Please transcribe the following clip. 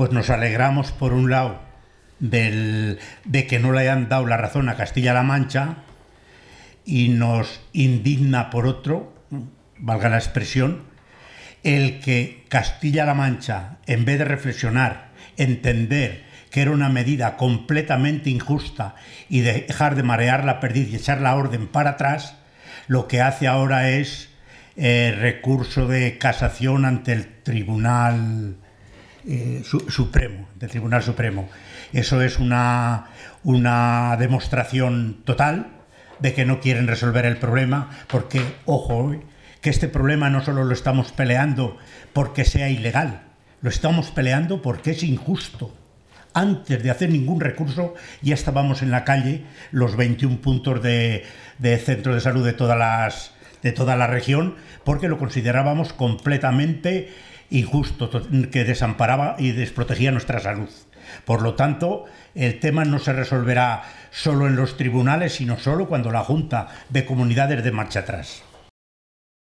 pues nos alegramos por un lado de que no le hayan dado la razón a Castilla-La Mancha y nos indigna por otro, valga la expresión, el que Castilla-La Mancha, en vez de reflexionar, entender que era una medida completamente injusta y dejar de marear la perdiz y echar la orden para atrás, lo que hace ahora es eh, recurso de casación ante el Tribunal eh, supremo, del Tribunal Supremo. Eso es una, una demostración total de que no quieren resolver el problema, porque, ojo, eh, que este problema no solo lo estamos peleando porque sea ilegal, lo estamos peleando porque es injusto. Antes de hacer ningún recurso ya estábamos en la calle los 21 puntos de, de centro de salud de, todas las, de toda la región porque lo considerábamos completamente injusto que desamparaba y desprotegía nuestra salud. Por lo tanto, el tema no se resolverá solo en los tribunales, sino solo cuando la Junta de comunidades de marcha atrás.